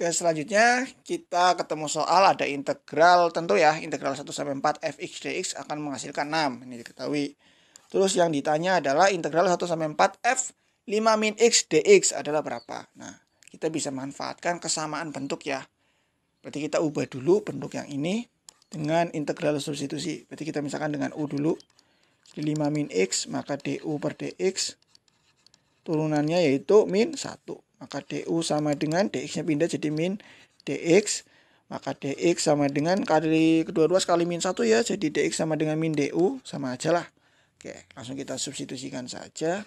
Oke, selanjutnya kita ketemu soal ada integral tentu ya integral 1 sampai 4 fx dx akan menghasilkan 6 ini diketahui. Terus yang ditanya adalah integral 1 sampai 4 f 5 min x dx adalah berapa? Nah, kita bisa manfaatkan kesamaan bentuk ya. Berarti kita ubah dulu bentuk yang ini dengan integral substitusi. Berarti kita misalkan dengan u dulu 5 min x maka du per dx turunannya yaitu min 1 maka DU sama dengan DX-nya pindah jadi min DX maka DX sama dengan kali kedua ruas kali min 1 ya jadi DX sama dengan min DU sama aja lah oke langsung kita substitusikan saja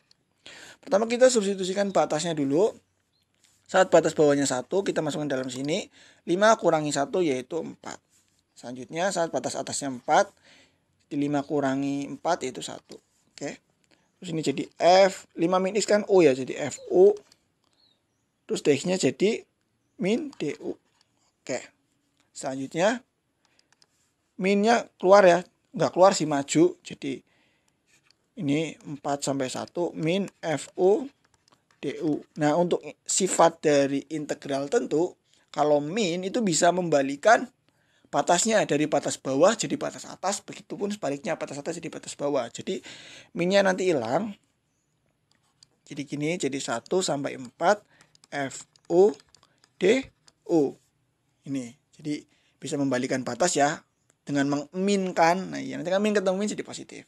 pertama kita substitusikan batasnya dulu saat batas bawahnya 1 kita masukkan dalam sini 5 kurangi 1 yaitu 4 selanjutnya saat batas atasnya 4 di 5 kurangi 4 yaitu 1 oke terus ini jadi F 5 min X kan U ya jadi FU Terus dx-nya jadi min du. Oke. Selanjutnya minnya keluar ya. Nggak keluar sih maju. Jadi ini 4 sampai 1 min fu du. Nah, untuk sifat dari integral tentu kalau min itu bisa membalikan batasnya dari batas bawah jadi batas atas begitupun sebaliknya batas atas jadi batas bawah jadi minnya nanti hilang jadi gini jadi 1 sampai 4 F O D O ini jadi bisa membalikan batas ya dengan mengeminkan nah ya nanti kan min ketemu min jadi positif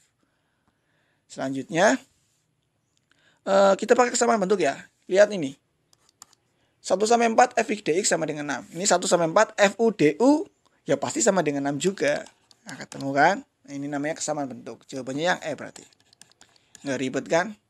selanjutnya uh, kita pakai kesamaan bentuk ya lihat ini 1 sampai 4 f X sama dengan 6 ini 1 sampai 4 f u d u ya pasti sama dengan 6 juga nah ketemu kan nah, ini namanya kesamaan bentuk jawabannya yang e berarti nggak ribet kan